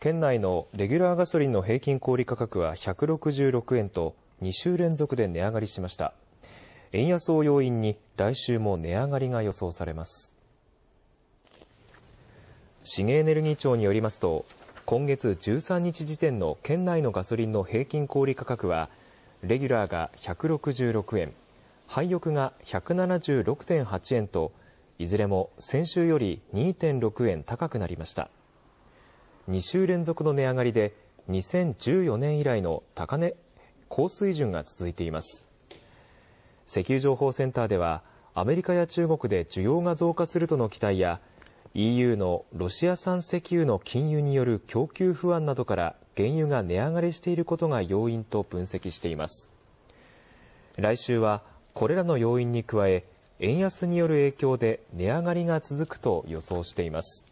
県内のレギュラーガソリンの平均小売価格は166円と2週連続で値上がりしました円安を要因に来週も値上がりが予想されます資源エネルギー庁によりますと今月13日時点の県内のガソリンの平均小売価格はレギュラーが166円廃浴が176.8円といずれも先週より2.6円高くなりました2週連続の値上がりで、2014年以来の高値、高水準が続いています。石油情報センターでは、アメリカや中国で需要が増加するとの期待や、EU のロシア産石油の禁輸による供給不安などから原油が値上がりしていることが要因と分析しています。来週はこれらの要因に加え、円安による影響で値上がりが続くと予想しています。